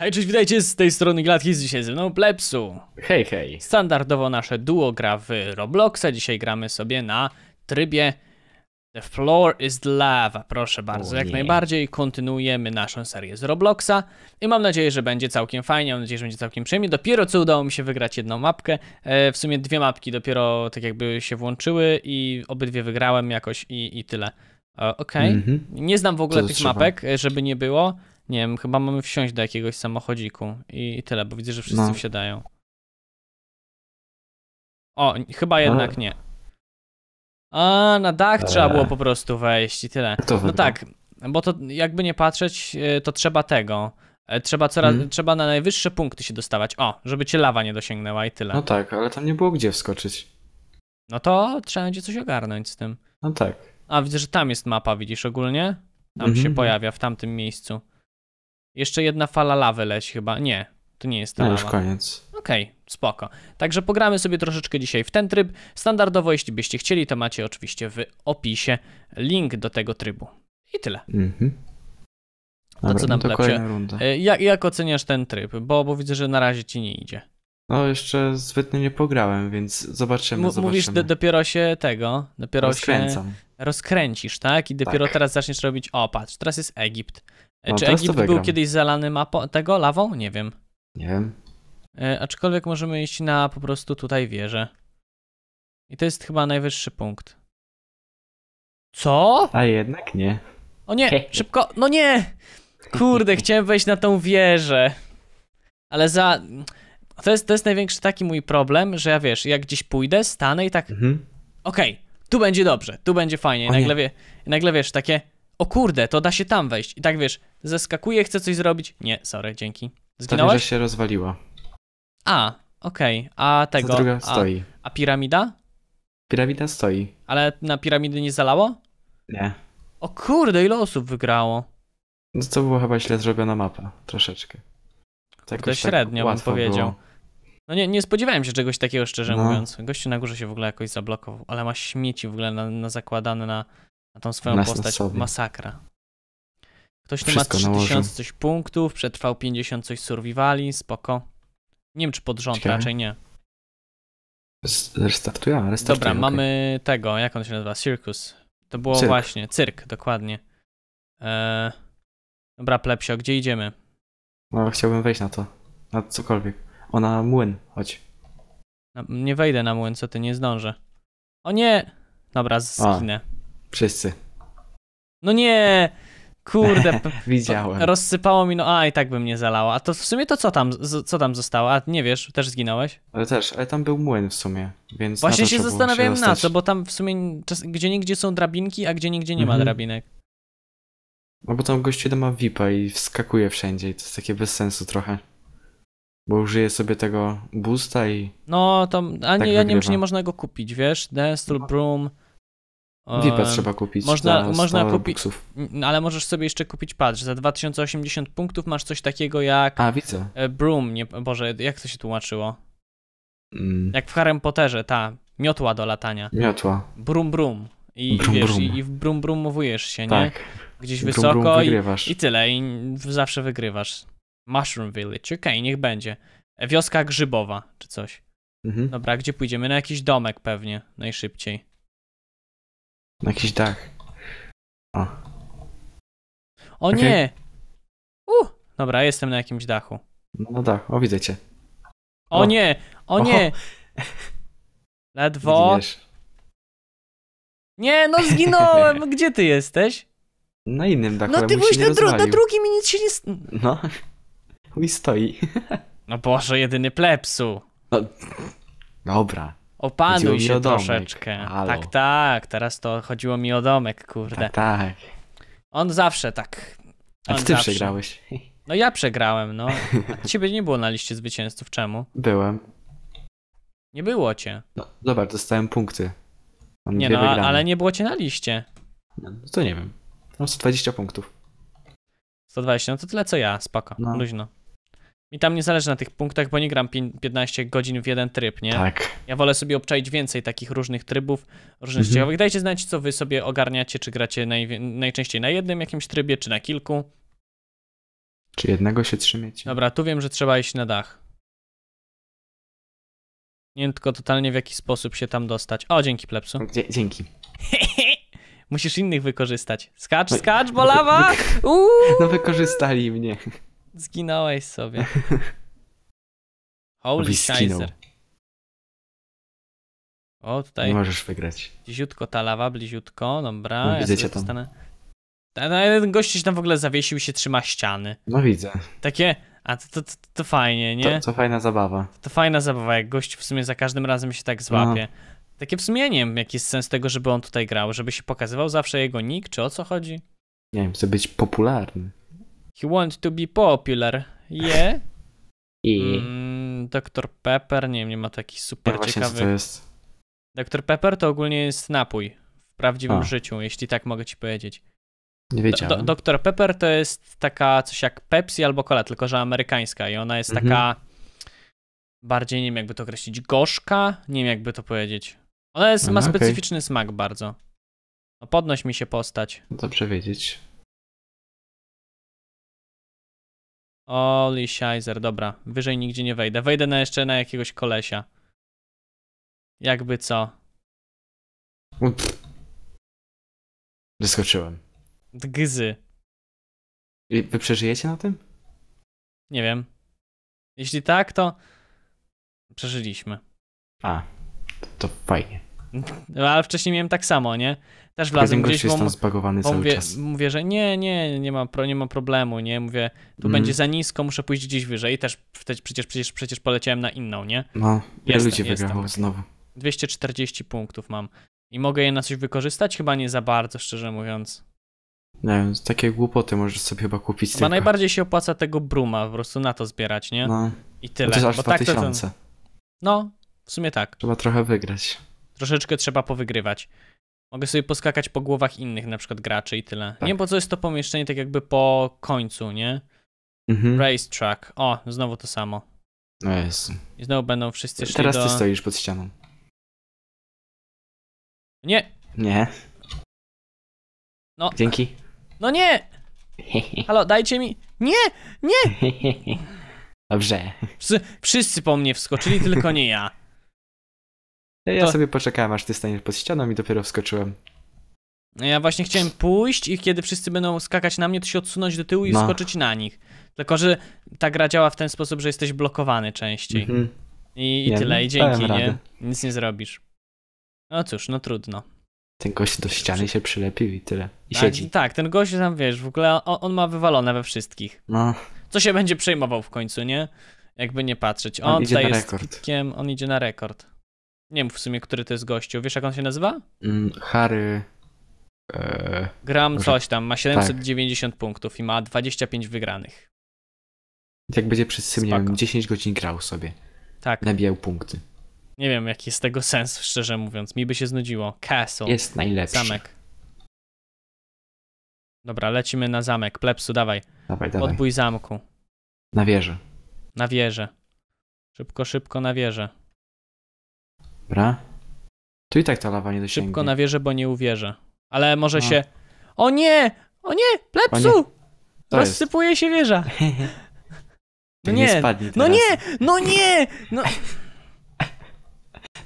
Hej, cześć, witajcie z tej strony Gladki, dzisiaj ze mną Plepsu. Hej, hej. Standardowo nasze duo gra w Robloxa, dzisiaj gramy sobie na trybie The floor is lava, proszę bardzo. Jak najbardziej kontynuujemy naszą serię z Robloxa i mam nadzieję, że będzie całkiem fajnie, mam nadzieję, że będzie całkiem przyjemnie. Dopiero co udało mi się wygrać jedną mapkę, e, w sumie dwie mapki dopiero tak jakby się włączyły i obydwie wygrałem jakoś i, i tyle. E, Okej, okay. mm -hmm. nie znam w ogóle to tych trzeba. mapek, e, żeby nie było. Nie wiem, chyba mamy wsiąść do jakiegoś samochodziku i, i tyle, bo widzę, że wszyscy no. wsiadają. O, chyba jednak no. nie. A, na dach trzeba było eee. po prostu wejść i tyle. no tak, bo to jakby nie patrzeć, e, to trzeba tego. E, trzeba, coraz, hmm. trzeba na najwyższe punkty się dostawać. O, żeby cię lawa nie dosięgnęła i tyle. No tak, ale tam nie było gdzie wskoczyć. No to trzeba będzie coś ogarnąć z tym. No tak. A widzę, że tam jest mapa, widzisz ogólnie? Tam mm -hmm. się pojawia, w tamtym miejscu. Jeszcze jedna fala lawy leci chyba. Nie, to nie jest ta no lawa. już koniec. Okej, okay, spoko. Także pogramy sobie troszeczkę dzisiaj w ten tryb. Standardowo, jeśli byście chcieli, to macie oczywiście w opisie link do tego trybu. I tyle. Mhm. Dobra, to co nam no e, jak, jak oceniasz ten tryb? Bo, bo widzę, że na razie ci nie idzie. No, jeszcze zbytnio nie pograłem, więc zobaczymy. M- mówisz, zobaczymy. dopiero się tego, dopiero Rozkręcam. się rozkręcisz, tak? I dopiero tak. teraz zaczniesz robić. O, patrz, teraz jest Egipt. E, no, Czy Egipt był kiedyś zalany mapą tego lawą? Nie wiem. Nie wiem. E, aczkolwiek możemy iść na po prostu tutaj wieżę. I to jest chyba najwyższy punkt. Co? A jednak nie. O nie, szybko, no nie! Kurde, chciałem wejść na tą wieżę. Ale za... To jest, to jest największy taki mój problem, że ja wiesz, jak gdzieś pójdę, stanę i tak... Mhm. Okej, okay, tu będzie dobrze, tu będzie fajnie. I nagle, wie, I nagle wiesz, takie... O kurde, to da się tam wejść. I tak wiesz, zeskakuję, chcę coś zrobić. Nie, sorry, dzięki. Zginąłeś? Ta wieża się rozwaliła. A, okej, okay. a tego. druga a, stoi. A piramida? Piramida stoi. Ale na piramidy nie zalało? Nie. O kurde, ile osób wygrało? No to była chyba źle zrobiona mapa, troszeczkę. To tak średnio tak bym powiedział. Było. No nie, nie spodziewałem się czegoś takiego, szczerze no. mówiąc. Gościu na górze się w ogóle jakoś zablokował, ale ma śmieci w ogóle na, na zakładane na, na tą swoją Nas postać. Masakra. Ktoś tu ma 3000 coś punktów, przetrwał 50 coś survivali, spoko. Nie wiem, czy pod rząd, raczej nie. Restartuję, restartuję. Dobra, okay. mamy tego, jak on się nazywa? Circus. To było cyrk. właśnie, cyrk, dokładnie. Eee, dobra, Plepsio, gdzie idziemy? No, chciałbym wejść na to. Na cokolwiek. O, na młyn, chodź. No, nie wejdę na młyn, co ty, nie zdążę. O nie! Dobra, zginę. O, wszyscy. No nie! Kurde, widziałem. Rozsypało mi, no a i tak bym nie zalało. A to w sumie to co tam, co tam zostało? A nie wiesz, też zginąłeś? Ale też, ale tam był młyn w sumie, więc. Właśnie się zastanawiałem się na co, bo tam w sumie czas, gdzie nigdzie są drabinki, a gdzie nigdzie nie mhm. ma drabinek. No bo tam gościu ma VIP-a i wskakuje wszędzie i to jest takie bez sensu trochę. Bo użyję sobie tego boosta i. No to. A tak nie, tak ja nie wiem, czy nie można go kupić, wiesz? Destru, no. Broom. VIPa trzeba kupić. Można, można kupić. Ale możesz sobie jeszcze kupić patrz. Za 2080 punktów masz coś takiego jak. A, widzę. E, broom, nie, Boże, jak to się tłumaczyło? Mm. Jak w Harry Potterze, ta miotła do latania. Miotła. Brum, brum. I brum, wiesz, brum. I, i brum, brumowujesz się, tak. Gdzieś brum, wysoko brum, i, i tyle. I zawsze wygrywasz. Mushroom Village, okej, okay, niech będzie. Wioska grzybowa, czy coś. Mhm. Dobra, gdzie pójdziemy? Na jakiś domek pewnie, najszybciej. Na jakiś dach. O, o okay. nie! Uh, dobra, jestem na jakimś dachu. No dach, o widzę cię. O, o nie! O, nie! Ledwo. Nie, no zginąłem! Gdzie ty jesteś? Na innym dachu. No ty byłeś na, dru na drugim i nic się nie. No. Mój stoi. No Boże, jedyny plepsu. No. Dobra opanuj się troszeczkę. Halo. Tak, tak, teraz to chodziło mi o domek, kurde. Tak, tak. On zawsze tak. On A ty zawsze. przegrałeś. No ja przegrałem, no. A ciebie nie było na liście zwycięzców, czemu? Byłem. Nie było cię. No, dobra, dostałem punkty. Mam nie no, wygrane. ale nie było cię na liście. No, no to nie wiem. Mam 120 punktów. 120, no to tyle co ja, spoko, no. luźno. Mi tam nie zależy na tych punktach, bo nie gram 15 godzin w jeden tryb, nie? Tak. Ja wolę sobie obczaić więcej takich różnych trybów, różnych mhm. ciekawych. Dajcie znać, co wy sobie ogarniacie, czy gracie naj... najczęściej na jednym jakimś trybie, czy na kilku. Czy jednego się trzymiecie? Dobra, tu wiem, że trzeba iść na dach. Nie wiem tylko totalnie w jaki sposób się tam dostać. O, dzięki plepsu. Dzie dzięki. Musisz innych wykorzystać. Skacz, no skacz, bolawa! No, Uuu! No wykorzystali mnie. Zginąłeś sobie. Holy Kaiser. O, tutaj. Nie możesz wygrać. Bliziutko ta lawa, bliziutko, dobra. No, ja widzę cię tam. Ten gość się tam w ogóle zawiesił się trzyma ściany. No widzę. Takie, a to, to, to, to fajnie, nie? To, to fajna zabawa. To, to, fajna zabawa, jak gość w sumie za każdym razem się tak no. złapie. No. Takie w sumie nie wiem, jaki jest sens tego, żeby on tutaj grał, żeby się pokazywał zawsze jego nick, czy o co chodzi? Nie wiem, chce być popularny. He want to be popular. Yeah. I... Mm, Dr. Pepper, nie wiem, nie ma taki super ja ciekawy... Właśnie, to jest? Dr. Pepper to ogólnie jest napój w prawdziwym A. życiu, jeśli tak mogę ci powiedzieć. Nie wiedziałem. Do, Dr. Pepper to jest taka coś jak Pepsi albo cola, tylko że amerykańska i ona jest mhm. taka bardziej, nie wiem jakby to określić, gorzka, nie wiem jakby to powiedzieć. Ona jest, no, ma okay. specyficzny smak bardzo. No, podnoś mi się postać. Dobrze wiedzieć. Oli sizer, dobra, wyżej nigdzie nie wejdę. Wejdę na jeszcze na jakiegoś kolesia. Jakby co. Pff. Wyskoczyłem. Gzy. wy przeżyjecie na tym? Nie wiem. Jeśli tak, to przeżyliśmy. A, to, to fajnie. No, ale wcześniej miałem tak samo, nie? Też wlazłem gdzieś, jest tam zbagowany bo mówię, mówię, że nie, nie, nie ma, pro, nie ma problemu, nie? Mówię, tu mm. będzie za nisko, muszę pójść gdzieś wyżej. I też przecież, przecież, przecież poleciałem na inną, nie? No, jest, ludzie wygrało znowu. 240 punktów mam. I mogę je na coś wykorzystać? Chyba nie za bardzo, szczerze mówiąc. Nie wiem, takie głupoty możesz sobie chyba kupić. Chyba tylko. najbardziej się opłaca tego bruma, po prostu na to zbierać, nie? No. I tyle. No to jest aż 2000. Tak to, No, w sumie tak. Trzeba trochę wygrać troszeczkę trzeba powygrywać. Mogę sobie poskakać po głowach innych na przykład graczy i tyle. Tak. Nie po co jest to pomieszczenie tak jakby po końcu, nie? Mhm. Racetrack. O, znowu to samo. No jest. I znowu będą wszyscy szli Teraz do... ty stoisz pod ścianą. Nie. Nie. No. Dzięki. No nie! Halo, dajcie mi... Nie! Nie! Dobrze. Wszyscy po mnie wskoczyli, tylko nie ja. Ja to... sobie poczekałem, aż ty staniesz pod ścianą i dopiero wskoczyłem. No ja właśnie chciałem pójść i kiedy wszyscy będą skakać na mnie, to się odsunąć do tyłu i no. skoczyć na nich. Tylko, że ta gra działa w ten sposób, że jesteś blokowany częściej. Mm -hmm. I, i nie, tyle, i dzięki, nie? Nic nie zrobisz. No cóż, no trudno. Ten gość do ściany się przylepił i tyle. I tak, siedzi. Tak, ten gość tam, wiesz, w ogóle on, on, ma wywalone we wszystkich. No. Co się będzie przejmował w końcu, nie? Jakby nie patrzeć. On, on idzie tutaj na jest rekord. Kitkiem, on idzie na rekord. Nie wiem w sumie, który to jest gościu. Wiesz, jak on się nazywa? Mm, Harry. E, Gram może... coś tam. Ma 790 tak. punktów i ma 25 wygranych. Jak będzie przez nie 10 godzin grał sobie. Tak. Nabijał punkty. Nie wiem, jaki jest tego sens, szczerze mówiąc. Mi by się znudziło. Castle. Jest najlepszy. Zamek. Dobra, lecimy na zamek. Plepsu, dawaj. Dawaj, dawaj. Odbój zamku. Na wieżę. Na wieżę. Szybko, szybko na wieżę. Dobra. Tu i tak ta lawa nie dosięgnie. Szybko na wieżę, bo nie uwierzę. Ale może A. No. się... O nie! O nie! Plepsu! Rozsypuje się wieża. No nie, no nie no nie, no nie, no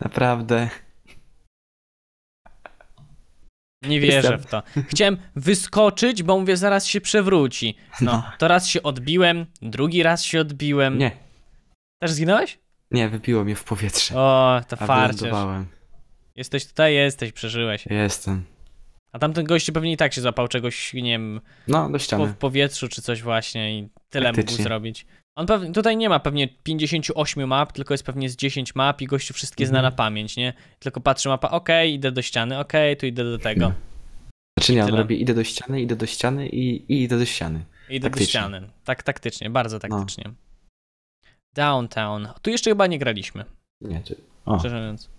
Naprawdę. Nie wierzę w to. Chciałem wyskoczyć, bo mówię, zaraz się przewróci. No, no. to raz się odbiłem, drugi raz się odbiłem. Nie. Też zginąłeś? Nie, wybiło mnie w powietrze. O, to farcisz. Jesteś tutaj, jesteś, przeżyłeś. Jestem. A tamten gościu pewnie i tak się zapał czegoś, nie wiem, no, do ściany. w powietrzu czy coś właśnie i tyle mógł zrobić. On pewnie, tutaj nie ma pewnie 58 map, tylko jest pewnie z 10 map i gościu wszystkie mhm. zna na pamięć, nie? Tylko patrzy mapa, okej, okay, idę do ściany, okej, okay, tu idę do tego. No. Znaczy nie, on robi idę do ściany, idę do ściany i, i idę do ściany. Idę taktycznie. do ściany, tak taktycznie, bardzo no. taktycznie. No. Downtown. Tu jeszcze chyba nie graliśmy. Nie, czy... Szczerze mówiąc.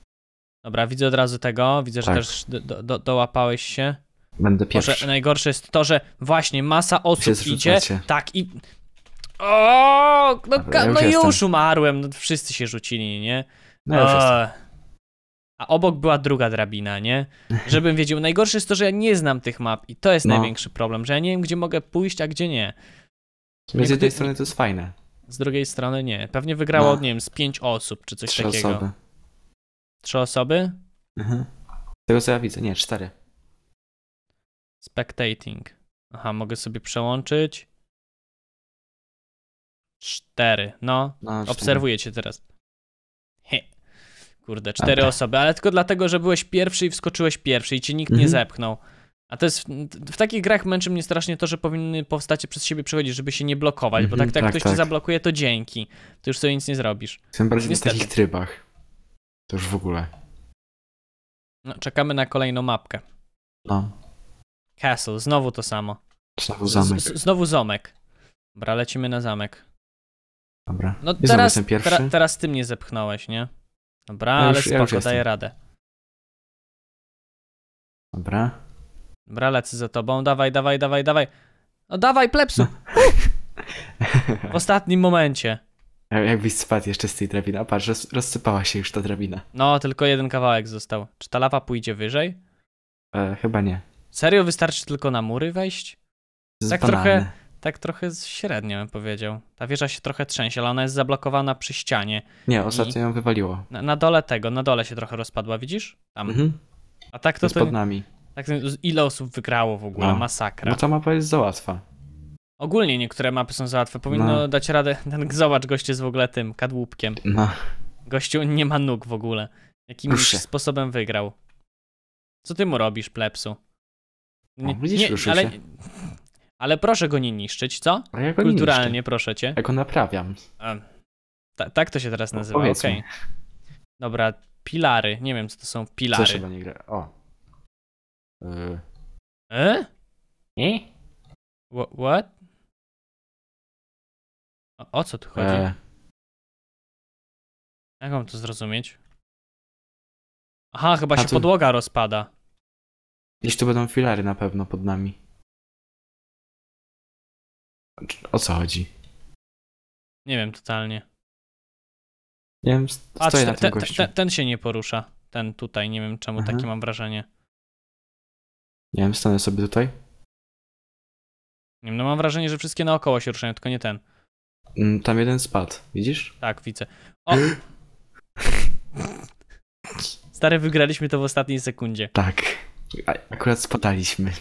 Dobra, widzę od razu tego. Widzę, tak. że też do, do, dołapałeś się. Będę pierwszy. Boże, najgorsze jest to, że właśnie masa osób idzie. Tak i. O, no, no już, umarłem. No, wszyscy się rzucili, nie? No już o. A obok była druga drabina, nie? Żebym wiedział. Najgorsze jest to, że ja nie znam tych map i to jest no. największy problem, że ja nie wiem, gdzie mogę pójść, a gdzie nie. Z jednej strony to jest fajne. Z drugiej strony nie. Pewnie wygrało, no. nie wiem, z pięć osób czy coś Trzy takiego. Osoby. Trzy osoby? Mhm. Tego co ja widzę, nie, cztery. Spectating. Aha, mogę sobie przełączyć. Cztery. No, no obserwuję cię teraz. He. Kurde, cztery okay. osoby, ale tylko dlatego, że byłeś pierwszy i wskoczyłeś pierwszy i cię nikt mhm. nie zepchnął. A to jest, w takich grach męczy mnie strasznie to, że powinny powstacie przez siebie przechodzić, żeby się nie blokować, bo tak, tak, tak ktoś tak. cię zablokuje, to dzięki. ty już sobie nic nie zrobisz. Chcę bardziej w takich tak. trybach. To już w ogóle. No, czekamy na kolejną mapkę. No. Castle, znowu to samo. Znowu zamek. Z, znowu zamek. Dobra, lecimy na zamek. Dobra. No Jest teraz, tera, teraz ty mnie zepchnąłeś, nie? Dobra, już, ale spoko, ja daję radę. Dobra. Dobra, lecę za tobą. Dawaj, dawaj, dawaj, dawaj. No dawaj, plepsu! No. w ostatnim momencie. Jakbyś spadł jeszcze z tej drabiny. A patrz, roz, rozsypała się już ta drabina. No, tylko jeden kawałek został. Czy ta lawa pójdzie wyżej? E, chyba nie. Serio wystarczy tylko na mury wejść? Tak trochę, tak trochę średnio bym powiedział. Ta wieża się trochę trzęsie, ale ona jest zablokowana przy ścianie. Nie, ostatnio ją wywaliło. Na, na, dole tego, na dole się trochę rozpadła, widzisz? Tam. Mhm. A tak to, to jest pod nami. Tak, no, ile osób wygrało w ogóle? No. Masakra. No ta mapa jest za łatwa. Ogólnie niektóre mapy są za łatwe. Powinno no. dać radę. Ten zobacz, gość jest w ogóle tym kadłubkiem. No. Gościu nie ma nóg w ogóle. Jakimś sposobem wygrał. Co ty mu robisz, plepsu? Nie, o, nie, ale, ale proszę go nie niszczyć, co? A ja Kulturalnie, niszczę. proszę cię. Ja go naprawiam. A, ta, tak to się teraz no, nazywa, no, Okay. Dobra, pilary. Nie wiem, co to są pilary. Co się do nie gra? O, Uh. Huh? Wh- what? O, o, co tu chodzi? E. Jak mam to zrozumieć? Aha, chyba A się podłoga rozpada. Gdzieś tu będą filary na pewno pod nami. O co chodzi? Nie wiem totalnie. Nie wiem, stoję Patrz, na tym ten, ten, ten, ten się nie porusza. Ten tutaj, nie wiem czemu Aha. takie mam wrażenie. Nie wiem, stanę sobie tutaj. No mam wrażenie, że wszystkie naokoło się ruszają, tylko nie ten. Mm, tam jeden spadł, widzisz? Tak, widzę. O! Stary, wygraliśmy to w ostatniej sekundzie. Tak, akurat spadaliśmy.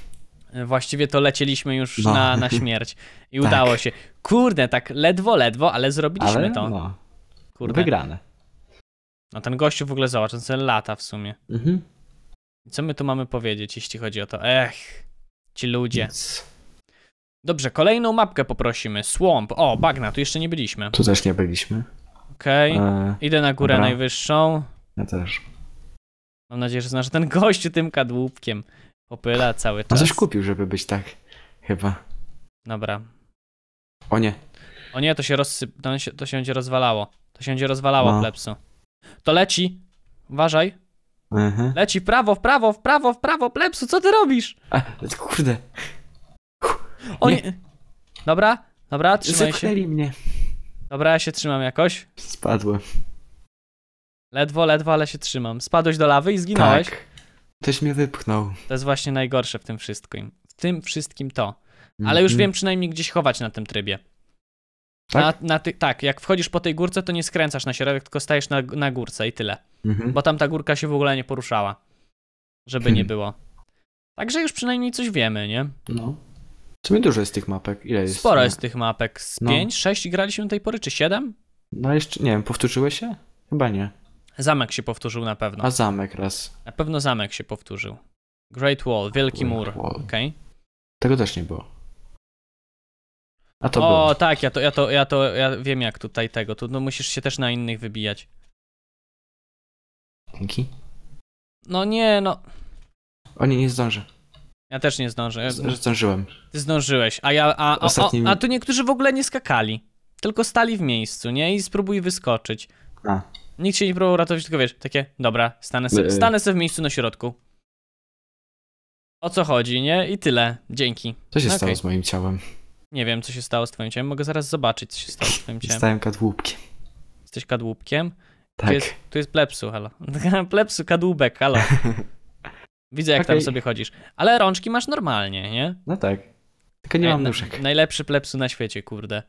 E, właściwie to lecieliśmy już no. na, na śmierć. I tak. udało się. Kurde, tak ledwo, ledwo, ale zrobiliśmy ale, to. No. Kurde. Wygrane. No ten gościu w ogóle zobacz, on sobie lata w sumie. Mhm. Co my tu mamy powiedzieć, jeśli chodzi o to? Ech, ci ludzie. Nic. Dobrze, kolejną mapkę poprosimy. Swamp. O, bagna, tu jeszcze nie byliśmy. Tu też nie byliśmy. Okej, okay. E, idę na górę dobra. najwyższą. Ja też. Mam nadzieję, że znasz ten gość tym kadłubkiem. Popyla cały czas. No coś kupił, żeby być tak, chyba. Dobra. O nie. O nie, to się rozsyp... To się, to się będzie rozwalało. To się będzie rozwalało, no. plepsu. To leci. Uważaj. Mhm. Leci w prawo, w prawo, w prawo, w prawo, plepsu, co ty robisz? A, kurde. Oni... Nie. Dobra, dobra, trzymaj Zepchnęli się. mnie. Dobra, ja się trzymam jakoś. Spadłem. Ledwo, ledwo, ale się trzymam. Spadłeś do lawy i zginąłeś. Tak. Ktoś mnie wypchnął. To jest właśnie najgorsze w tym wszystkim. W tym wszystkim to. Ale mm -hmm. już mhm. wiem przynajmniej gdzieś chować na tym trybie. Tak? Na, na ty, tak, jak wchodzisz po tej górce, to nie skręcasz na środek, tylko stajesz na, na górce i tyle. Mhm. Bo tam ta górka się w ogóle nie poruszała. Żeby hmm. nie było. Także już przynajmniej coś wiemy, nie? No. Co mi dużo jest tych mapek? Ile jest? Sporo nie? jest tych mapek. Z no. 5, 6 graliśmy do tej pory, czy 7? No jeszcze nie wiem, powtórzyły się? Chyba nie. Zamek się powtórzył na pewno. A zamek raz. Na pewno zamek się powtórzył. Great Wall, Wielki Great Mur. Wall. Okay. Tego też nie było. A to o, było. tak, ja to, ja to, ja to ja wiem jak tutaj tego. Tu no, musisz się też na innych wybijać. Dzięki. No nie, no. Oni nie zdążę. Ja też nie zdążę. Zdążyłem. Ty zdążyłeś, a ja. A, a, tu niektórzy w ogóle nie skakali. Tylko stali w miejscu, nie? I spróbuj wyskoczyć. A. Nikt się nie próbował ratować, tylko wiesz, takie, dobra, stanę sobie, yy. stanę sobie w miejscu na środku. O co chodzi, nie? I tyle. Dzięki. Co się okay. No stało z moim ciałem? Nie wiem, co się stało z twoim ciałem. Mogę zaraz zobaczyć, co się stało z twoim ciałem. Stałem kadłubkiem. Jesteś kadłubkiem? Tak. Tu jest, tu jest plepsu, halo. plepsu, kadłubek, halo. Widzę, jak okay. tam sobie chodzisz. Ale rączki masz normalnie, nie? No tak. Tylko nie e, mam nóżek. Najlepszy plepsu na świecie, kurde.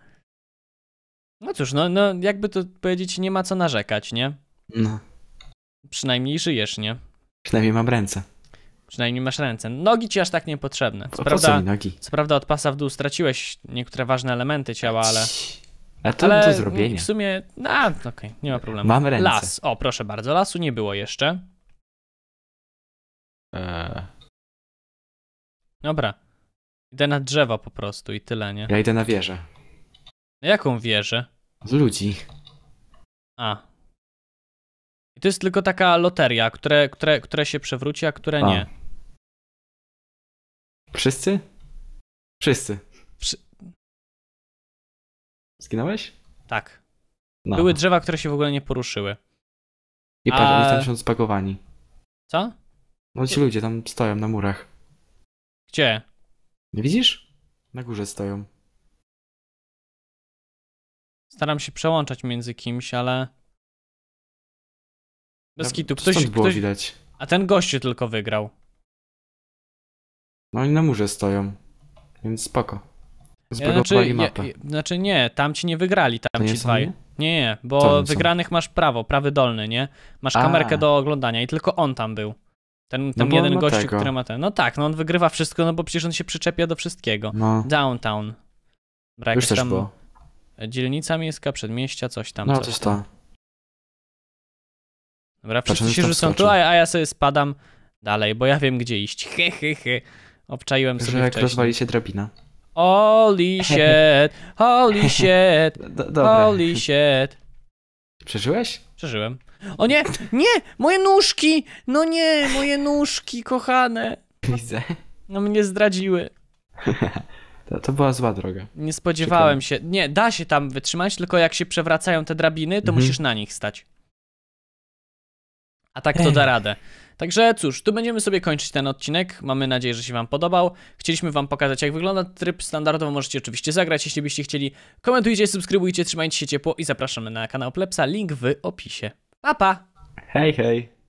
No cóż, no, no jakby to powiedzieć, nie ma co narzekać, nie? No. Przynajmniej żyjesz, nie? Przynajmniej mam ręce. Przynajmniej masz ręce. Nogi ci aż tak niepotrzebne. Co prawda, co mi nogi? co prawda od pasa w dół straciłeś niektóre ważne elementy ciała, ale... Cii. A to Ale do zrobienia. W sumie, no okej, okay, nie ma problemu. Mam ręce. Las, o proszę bardzo, lasu nie było jeszcze. Eee. Dobra. Idę na drzewa po prostu i tyle, nie? Ja idę na wieżę. No, jaką wieżę? Z ludzi. A. I to jest tylko taka loteria, które, które, które się przewróci, a które a. nie. Wszyscy? Wszyscy. Zginąłeś? Tak. No. Były drzewa, które się w ogóle nie poruszyły. I patrz, oni tam są spakowani. Co? No ci ludzie tam stoją na murach. Gdzie? Nie widzisz? Na górze stoją. Staram się przełączać między kimś, ale... Bez ja, kitu. Ktoś, było ktoś... widać. A ten gościu tylko wygrał. No oni na murze stoją. Więc spoko. Zbudowali znaczy, mapę. Nie, znaczy nie, tam ci nie wygrali, tam ci dwaj. Nie? nie, nie, bo wygranych masz prawo, prawy dolny, nie? Masz A. kamerkę do oglądania i tylko on tam był. Ten, no ten no jeden gościu, tego. który ma ten. No tak, no on wygrywa wszystko, no bo przecież on się przyczepia do wszystkiego. No. Downtown. Brak Już też tam było. Dzielnica miejska, przedmieścia, coś tam. No coś, to. tam. Dobra, wszyscy Patrząc się rzucą tu, a, ja sobie spadam dalej, bo ja wiem gdzie iść. He, he, he. Obczaiłem Że jak wcześniej. rozwali się drabina. Holy shit, holy shit, holy shit. Przeżyłeś? Przeżyłem. O nie, nie, moje nóżki! No nie, moje nóżki, kochane. Widzę. No mnie zdradziły. To, to była zła droga. Nie spodziewałem Ciekawe. się. Nie, da się tam wytrzymać, tylko jak się przewracają te drabiny, to mhm. musisz na nich stać. A tak to da radę. Także cóż, tu będziemy sobie kończyć ten odcinek. Mamy nadzieję, że się Wam podobał. Chcieliśmy Wam pokazać, jak wygląda tryb standardowo. Możecie oczywiście zagrać, jeśli byście chcieli. Komentujcie, subskrybujcie, trzymajcie się ciepło i zapraszamy na kanał Plepsa. Link w opisie. Pa, pa! Hej, hej!